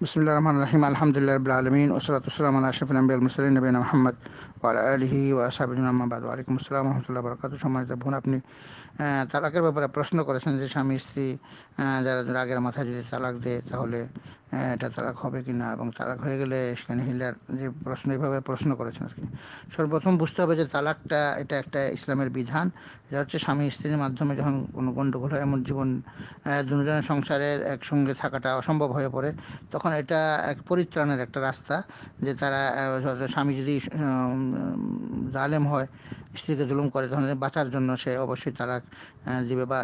بسم الله الرحمن الرحيم الحمد لله رب العالمين والصلاة والسلام على أشرف الأنبياء المرسلين نبينا محمد وعلى آله وأصحابه أما بعد وعليكم السلام ورحمة الله وبركاته شما সম্মানিত বোন আপনি তালাকের ব্যাপারে প্রশ্ন করেছেন যে স্বামী স্ত্রী যারা আগের মাথায় যদি তালাক দেয় তাহলে হ্যাঁ, এটা তালাক হবে কি না এবং তালাক হয়ে গেলে সেখানে হিলার যে প্রশ্ন এভাবে প্রশ্ন করেছেন আর কি সর্বপ্রথম বুঝতে হবে যে তালাকটা এটা একটা ইসলামের বিধান এটা হচ্ছে স্বামী স্ত্রীর মাধ্যমে যখন কোনো গণ্ডগোল হয় এমন জীবন দুজনের সংসারে একসঙ্গে থাকাটা অসম্ভব হয়ে পড়ে তখন এটা এক পরিত্রাণের একটা রাস্তা যে তারা স্বামী যদি জালেম হয় স্ত্রীকে জুলুম করে তখন বাঁচার জন্য সে অবশ্যই তালাক দিবে বা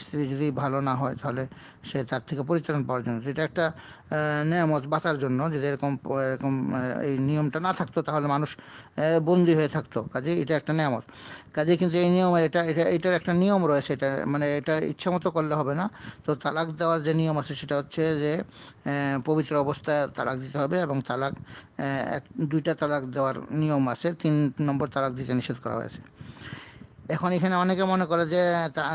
স্ত্রী যদি ভালো না হয় তাহলে সে তার থেকে পরিত্রাণ পাওয়ার জন্য এটা একটা নিয়ামত বাঁচার জন্য যদি এরকম এরকম এই নিয়মটা না থাকতো তাহলে মানুষ বন্দী হয়ে থাকতো কাজে এটা একটা নিয়ামত কাজে কিন্তু এই নিয়মের এটা এটা এটার একটা নিয়ম রয়েছে এটা মানে এটা ইচ্ছা মতো করলে হবে না তো তালাক দেওয়ার যে নিয়ম আছে সেটা হচ্ছে যে পবিত্র অবস্থায় তালাক দিতে হবে এবং তালাক এক দুইটা তালাক দেওয়ার নিয়ম আছে তিন নম্বর তালাক দিতে নিষেধ করা হয়েছে এখন এখানে অনেকে মনে করে যে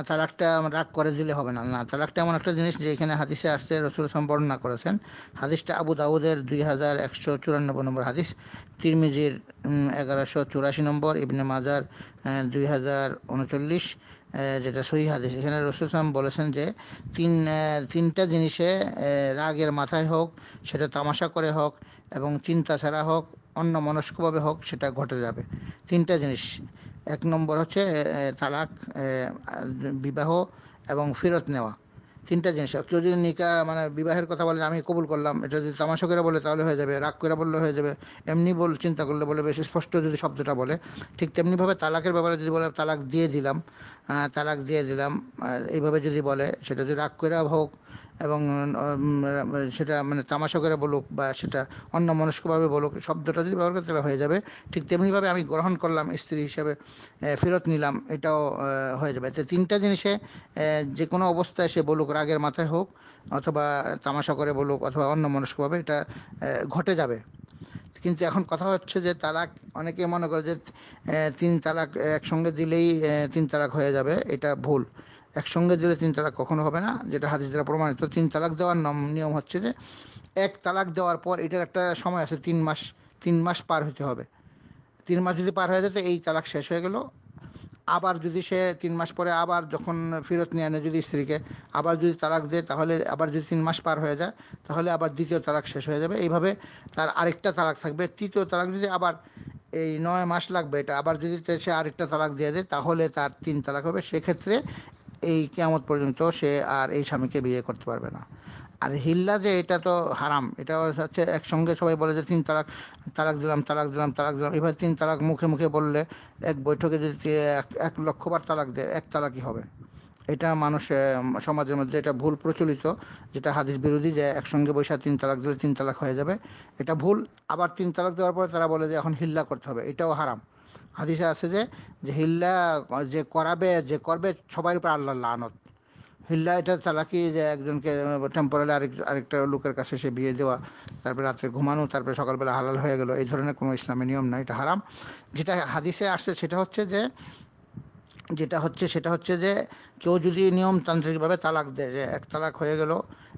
তালাকটা রাগ করে দিলে হবে না না তালাকটা এমন একটা জিনিস যে এখানে হাদিসে আসছে রসুল না করেছেন হাদিসটা আবু দাউদের দুই হাজার একশো চুরানব্বই নম্বর হাদিস তিরমিজির এগারোশো চুরাশি নম্বর ইবনে মাজার দুই হাজার উনচল্লিশ যেটা সহি হাদিস এখানে রসুল সাম বলেছেন যে তিন তিনটা জিনিসে রাগের মাথায় হোক সেটা তামাশা করে হোক এবং চিন্তা ছাড়া হোক অন্য মনস্কভাবে হোক সেটা ঘটে যাবে তিনটা জিনিস এক নম্বর হচ্ছে তালাক বিবাহ এবং ফেরত নেওয়া তিনটা জিনিস কেউ যদি নিকা মানে বিবাহের কথা বলে আমি কবুল করলাম এটা যদি তামাশা করে বলে তাহলে হয়ে যাবে রাগ করে বললে হয়ে যাবে এমনি বল চিন্তা করলে বলে বেশ স্পষ্ট যদি শব্দটা বলে ঠিক তেমনিভাবে তালাকের ব্যাপারে যদি বলে তালাক দিয়ে দিলাম তালাক দিয়ে দিলাম এইভাবে যদি বলে সেটা যদি রাগ করে হোক এবং সেটা মানে তামাশা করে বলুক বা সেটা অন্য মনস্কভাবে বলুক শব্দটা যদি ব্যবহার করে তাহলে হয়ে যাবে ঠিক তেমনিভাবে আমি গ্রহণ করলাম স্ত্রী হিসেবে ফেরত নিলাম এটাও হয়ে যাবে তো তিনটা জিনিসে যে কোনো অবস্থায় সে বলুক রাগের মাথায় হোক অথবা তামাশা করে বলুক অথবা অন্য মনস্কভাবে এটা ঘটে যাবে কিন্তু এখন কথা হচ্ছে যে তালাক অনেকে মনে করে যে তিন তালাক একসঙ্গে দিলেই তিন তালাক হয়ে যাবে এটা ভুল একসঙ্গে দিলে তিন তালাক কখনো হবে না যেটা হাদিস দ্বারা প্রমাণিত তিন তালাক দেওয়ার নিয়ম হচ্ছে যে এক তালাক দেওয়ার পর এটার একটা সময় আছে তিন মাস তিন মাস পার হতে হবে তিন মাস যদি পার হয়ে যেত এই তালাক শেষ হয়ে গেল আবার যদি সে তিন মাস পরে আবার যখন ফেরত নিয়ে আনে যদি স্ত্রীকে আবার যদি তালাক দেয় তাহলে আবার যদি তিন মাস পার হয়ে যায় তাহলে আবার দ্বিতীয় তালাক শেষ হয়ে যাবে এইভাবে তার আরেকটা তালাক থাকবে তৃতীয় তালাক যদি আবার এই নয় মাস লাগবে এটা আবার যদি সে আরেকটা তালাক দিয়ে দেয় তাহলে তার তিন তালাক হবে সেক্ষেত্রে এই কেয়ামত পর্যন্ত সে আর এই স্বামীকে বিয়ে করতে পারবে না আর হিল্লা যে এটা তো হারাম এটা হচ্ছে একসঙ্গে সবাই বলে যে তিন তালাক তালাক দিলাম তালাক দিলাম তালাক দিলাম এভাবে তিন তালাক মুখে মুখে বললে এক বৈঠকে যদি এক লক্ষবার তালাক দেয় এক তালাকই হবে এটা মানুষ সমাজের মধ্যে এটা ভুল প্রচলিত যেটা হাদিস বিরোধী যে একসঙ্গে বৈশা তিন তালাক দিলে তিন তালাক হয়ে যাবে এটা ভুল আবার তিন তালাক দেওয়ার পরে তারা বলে যে এখন হিল্লা করতে হবে এটাও হারাম হাদিসে আছে যে যে হিল্লা যে করাবে যে করবে সবাই উপর আল্লাহ লানত হিল্লা এটা চালাকি যে একজনকে টেম্পোরারি আরেক আরেকটা লোকের কাছে সে বিয়ে দেওয়া তারপরে রাত্রে ঘুমানো তারপরে সকালবেলা হালাল হয়ে গেল এই ধরনের কোনো ইসলামী নিয়ম নয় এটা হারাম যেটা হাদিসে আসছে সেটা হচ্ছে যে যেটা হচ্ছে সেটা হচ্ছে যে কেউ যদি নিয়মতান্ত্রিকভাবে তালাক দেয় যে এক তালাক হয়ে গেল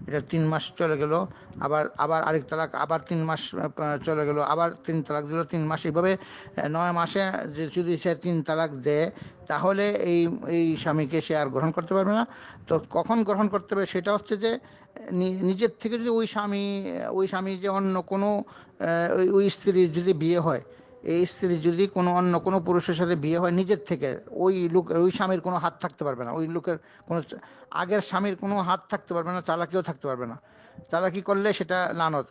এটা তিন মাস চলে গেল আবার আবার আরেক তালাক আবার তিন মাস চলে গেল আবার তিন তালাক দিল তিন মাস এইভাবে নয় মাসে যদি সে তিন তালাক দেয় তাহলে এই এই স্বামীকে সে আর গ্রহণ করতে পারবে না তো কখন গ্রহণ করতে হবে সেটা হচ্ছে যে নিজের থেকে যদি ওই স্বামী ওই স্বামী যে অন্য কোনো ওই স্ত্রীর যদি বিয়ে হয় এই স্ত্রী যদি কোনো অন্য কোনো পুরুষের সাথে বিয়ে হয় নিজের থেকে ওই লোক ওই স্বামীর কোনো হাত থাকতে পারবে না ওই লোকের কোনো আগের স্বামীর কোনো হাত থাকতে পারবে না চালাকিও থাকতে পারবে না চালাকি করলে সেটা লানত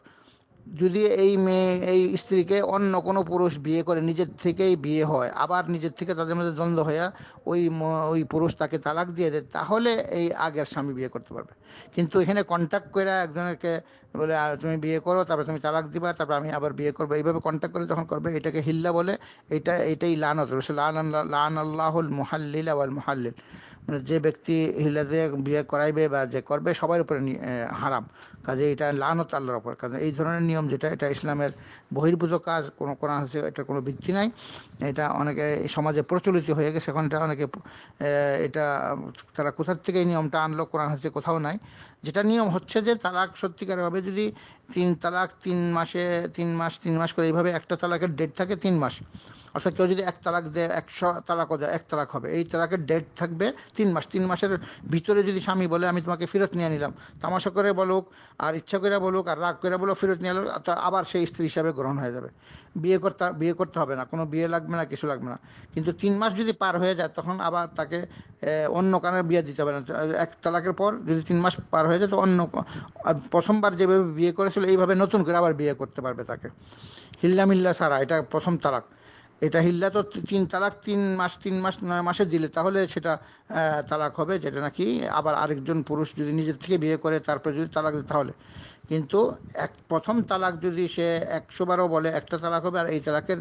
যদি এই মেয়ে এই স্ত্রীকে অন্য কোনো পুরুষ বিয়ে করে নিজের থেকেই বিয়ে হয় আবার নিজের থেকে তাদের মধ্যে দ্বন্দ্ব হইয়া ওই ওই পুরুষ তাকে তালাক দিয়ে দেয় তাহলে এই আগের স্বামী বিয়ে করতে পারবে কিন্তু এখানে কন্ট্যাক্ট করে একজনকে বলে তুমি বিয়ে করো তারপরে তুমি তালাক দিবা তারপর আমি আবার বিয়ে করবো এইভাবে কন্ট্যাক্ট করে যখন করবে এটাকে হিল্লা বলে এটা এটাই লানত লান লান আল্লাহুল মুহাল্লিল আওয়াল মুহাল্লিল মানে যে ব্যক্তি হিল্লা দিয়ে বিয়ে করাইবে বা যে করবে সবার উপরে হারাম কাজে এটা লানত আল্লাহর উপর কাজে এই ধরনের নিয়ম যেটা এটা ইসলামের বহির্ভূত কাজ কোনো কোরআন হচ্ছে এটা কোনো ভিত্তি নাই এটা অনেকে সমাজে প্রচলিত হয়ে গেছে এখন এটা অনেকে এটা তারা কোথার থেকে এই নিয়মটা আনলো কোরআন হচ্ছে কোথাও নাই যেটা নিয়ম হচ্ছে যে তালাক সত্যিকারভাবে যদি তিন তালাক তিন মাসে তিন মাস তিন মাস করে এইভাবে একটা তালাকের ডেট থাকে তিন মাস অর্থাৎ কেউ যদি এক তালাক দেয় একশো তালাক দেয় এক তালাক হবে এই তালাকের ডেট থাকবে তিন মাস তিন মাসের ভিতরে যদি স্বামী বলে আমি তোমাকে ফেরত নিয়ে নিলাম তামাশা করে বলুক আর ইচ্ছা করে বলুক আর রাগ করে বলুক ফেরত নিয়ে আবার সেই স্ত্রী হিসাবে গ্রহণ হয়ে যাবে বিয়ে করতে বিয়ে করতে হবে না কোনো বিয়ে লাগবে না কিছু লাগবে না কিন্তু তিন মাস যদি পার হয়ে যায় তখন আবার তাকে অন্য কারণে বিয়ে দিতে হবে না এক তালাকের পর যদি তিন মাস পার হয়ে যায় তো অন্য প্রথমবার যেভাবে বিয়ে করেছিল এইভাবে নতুন করে আবার বিয়ে করতে পারবে তাকে হিল্লামিল্লা সারা এটা প্রথম তালাক এটা হিল্লা তো তিন তালাক তিন মাস তিন মাস নয় মাসে দিলে তাহলে সেটা তালাক হবে যেটা নাকি আবার আরেকজন পুরুষ যদি নিজের থেকে বিয়ে করে তারপরে যদি তালাক তাহলে কিন্তু এক প্রথম তালাক যদি সে একশো বারও বলে একটা তালাক হবে আর এই তালাকের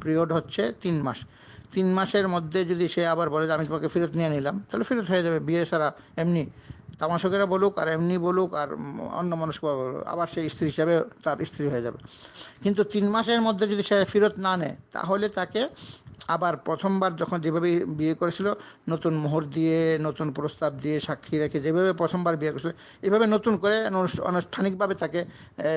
পিরিয়ড হচ্ছে তিন মাস তিন মাসের মধ্যে যদি সে আবার বলে যে আমি তোমাকে ফেরত নিয়ে নিলাম তাহলে ফেরত হয়ে যাবে বিয়ে ছাড়া এমনি তামাশকেরা বলুক আর এমনি বলুক আর অন্য মানুষ আবার সে স্ত্রী হিসাবে তার স্ত্রী হয়ে যাবে কিন্তু তিন মাসের মধ্যে যদি সে ফেরত না নেয় তাহলে তাকে আবার প্রথমবার যখন যেভাবে বিয়ে করেছিল নতুন মোহর দিয়ে নতুন প্রস্তাব দিয়ে সাক্ষী রেখে যেভাবে প্রথমবার বিয়ে করেছিল এভাবে নতুন করে আনুষ্ঠানিকভাবে তাকে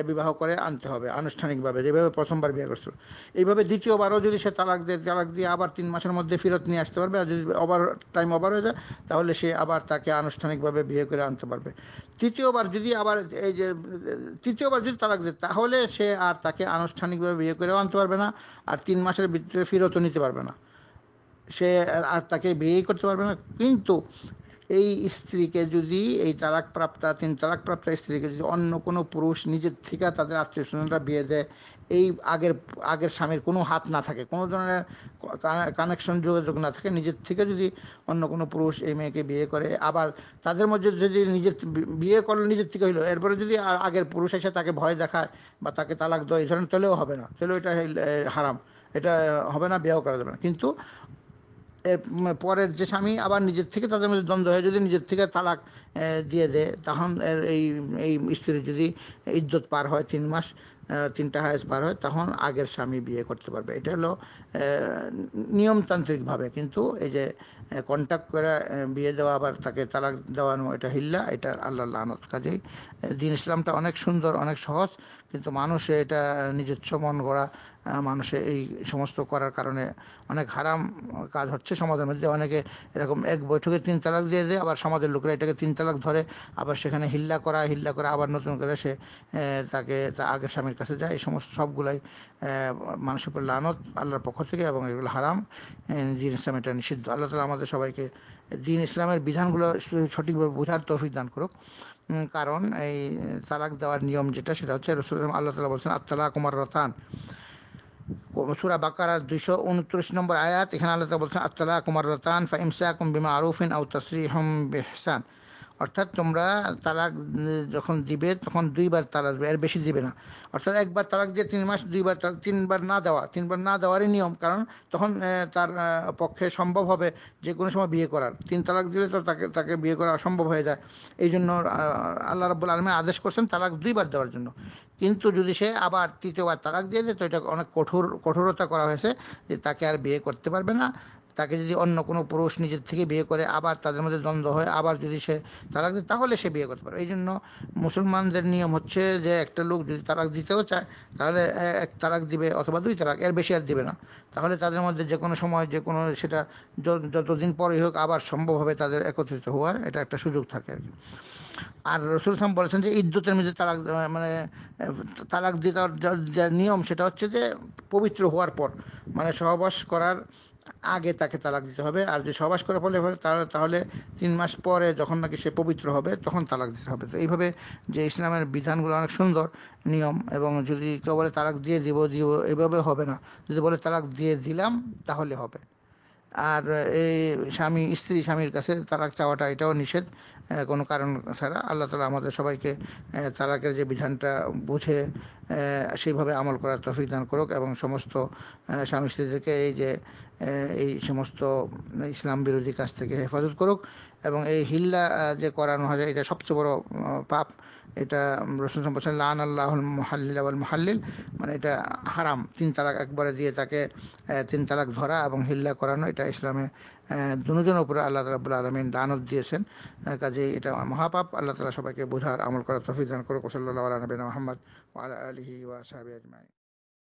বিবাহ করে আনতে হবে আনুষ্ঠানিকভাবে যেভাবে প্রথমবার বিয়ে করেছিল এইভাবে দ্বিতীয়বারও যদি সে তালাক দেয় তালাক দিয়ে আবার তিন মাসের মধ্যে ফেরত নিয়ে আসতে পারবে আর যদি ওভার টাইম ওভার হয়ে যায় তাহলে সে আবার তাকে আনুষ্ঠানিকভাবে বিয়ে করে আনতে পারবে তৃতীয়বার যদি আবার এই যে তৃতীয়বার যদি তালাক দেয় তাহলে সে আর তাকে আনুষ্ঠানিকভাবে বিয়ে করেও আনতে পারবে না আর তিন মাসের ভিতরে ফেরতও নিতে পারবে পারবে না সে আর তাকে বিয়ে করতে পারবে না কিন্তু এই স্ত্রীকে যদি এই তালাক তালাকপ্রাপ্তা তিন তালাক তালাকপ্রাপ্তা স্ত্রীকে যদি অন্য কোনো পুরুষ নিজের থেকে তাদের আত্মীয় স্বজনরা বিয়ে দেয় এই আগের আগের স্বামীর কোনো হাত না থাকে কোনো ধরনের কানেকশন যোগাযোগ না থাকে নিজের থেকে যদি অন্য কোনো পুরুষ এই মেয়েকে বিয়ে করে আবার তাদের মধ্যে যদি নিজের বিয়ে করলো নিজের থেকে হইলো এরপরে যদি আগের পুরুষ এসে তাকে ভয় দেখায় বা তাকে তালাক দেয় এই ধরনের তাহলেও হবে না তাহলে এটা হারাম এটা হবে না বিবাহ করা যাবে না কিন্তু এর পরের যে স্বামী আবার নিজের থেকে তাদের মধ্যে দ্বন্দ্ব হয় যদি নিজের থেকে তালাক দিয়ে দেয় তখন এই এই স্ত্রীর যদি ইজ্জত পার হয় তিন মাস তিনটা হায়াস পার হয় তখন আগের স্বামী বিয়ে করতে পারবে এটা হলো নিয়মতান্ত্রিকভাবে কিন্তু এই যে কন্ট্যাক্ট করে বিয়ে দেওয়া আবার তাকে তালাক দেওয়ানো এটা হিল্লা এটা আল্লাহ আনত কাজেই দিন ইসলামটা অনেক সুন্দর অনেক সহজ কিন্তু মানুষ এটা নিজের চমন গড়া মানুষে এই সমস্ত করার কারণে অনেক হারাম কাজ হচ্ছে সমাজের মধ্যে অনেকে এরকম এক বৈঠকে তিন তালাক দিয়ে দেয় আবার সমাজের লোকেরা এটাকে তিন তালাক ধরে আবার সেখানে হিল্লা করা হিল্লা করা আবার নতুন করে সে তাকে তা আগের স্বামীর কাছে যায় এই সমস্ত সবগুলাই মানুষের উপর লানত আল্লাহর পক্ষ থেকে এবং এগুলো হারাম দিন ইসলাম এটা নিষিদ্ধ আল্লাহ তালা আমাদের সবাইকে দিন ইসলামের বিধানগুলো সঠিকভাবে বোঝার তৌফিক দান করুক কারণ এই তালাক দেওয়ার নিয়ম যেটা সেটা হচ্ছে রসুল আল্লাহ তালা বলছেন আত্মালাক কুমার রতান সুরা বাকারার দুইশো উনত্রিশ নম্বর আয়াত এখানে আল্লাহ বলছেন আত্তালা কুমার রতান ফাইমসা আরুফিন আউ বেহসান অর্থাৎ তোমরা তালাক যখন দিবে তখন দুইবার তালাক এর বেশি দিবে না অর্থাৎ একবার তালাক দিয়ে তিন মাস দুইবার তিনবার না দেওয়া তিনবার না দেওয়ারই নিয়ম কারণ তখন তার পক্ষে সম্ভব হবে যে কোনো সময় বিয়ে করার তিন তালাক দিলে তো তাকে তাকে বিয়ে করা অসম্ভব হয়ে যায় এই জন্য আল্লাহ রাবুল আলমের আদেশ করছেন তালাক দুইবার দেওয়ার জন্য কিন্তু যদি সে আবার তৃতীয়বার তালাক দিয়ে দেয় তো এটা অনেক কঠোর কঠোরতা করা হয়েছে যে তাকে আর বিয়ে করতে পারবে না তাকে যদি অন্য কোনো পুরুষ নিজের থেকে বিয়ে করে আবার তাদের মধ্যে দ্বন্দ্ব হয় আবার যদি সে তালাক দেয় তাহলে সে বিয়ে করতে পারে এই জন্য মুসলমানদের নিয়ম হচ্ছে যে একটা লোক যদি তালাক দিতেও চায় তাহলে এক তালাক দিবে অথবা দুই তালাক এর বেশি আর দিবে না তাহলে তাদের মধ্যে যে কোনো সময় যে কোনো সেটা যতদিন পরেই হোক আবার সম্ভব হবে তাদের একত্রিত হওয়ার এটা একটা সুযোগ থাকে আর কি আর রসুল ইসলাম বলেছেন যে ইদ্যুতের মধ্যে তালাক মানে তালাক দিয়ে দেওয়ার নিয়ম সেটা হচ্ছে যে পবিত্র হওয়ার পর মানে সহবাস করার আগে তাকে তালাক দিতে হবে আর যে সবাস করার ফলে তাহলে তিন মাস পরে যখন নাকি সে পবিত্র হবে তখন তালাক দিতে হবে তো এইভাবে যে ইসলামের বিধানগুলো অনেক সুন্দর নিয়ম এবং যদি কেউ বলে তালাক দিয়ে দিব দিব এভাবে হবে না যদি বলে তালাক দিয়ে দিলাম তাহলে হবে আর এই স্বামী স্ত্রী স্বামীর কাছে তালাক চাওয়াটা এটাও নিষেধ কোনো কারণ ছাড়া আল্লাহ তালা আমাদের সবাইকে তালাকের যে বিধানটা বুঝে সেইভাবে আমল করার তফিক দান করুক এবং সমস্ত স্বামী স্ত্রীদেরকে এই যে এই সমস্ত ইসলাম বিরোধী কাজ থেকে হেফাজত করুক এবং এই হিল্লা যে করানো হয় এটা সবচেয়ে বড় পাপ এটা রসুন সম্পর্কে লান আল্লাহ মোহাল্লিল আবুল মোহাল্লিল মানে এটা হারাম তিন তালাক একবারে দিয়ে তাকে তিন তালাক ধরা এবং হিল্লা করানো এটা ইসলামে দুজন উপরে আল্লাহ রাবুল আলমিন দানত দিয়েছেন কাজে এটা মহাপাপ আল্লাহ তালা সবাইকে বোঝার আমল করার তফিদান করুক সাল্লাহ নবীন মোহাম্মদ আলহি ওয়া আজমাই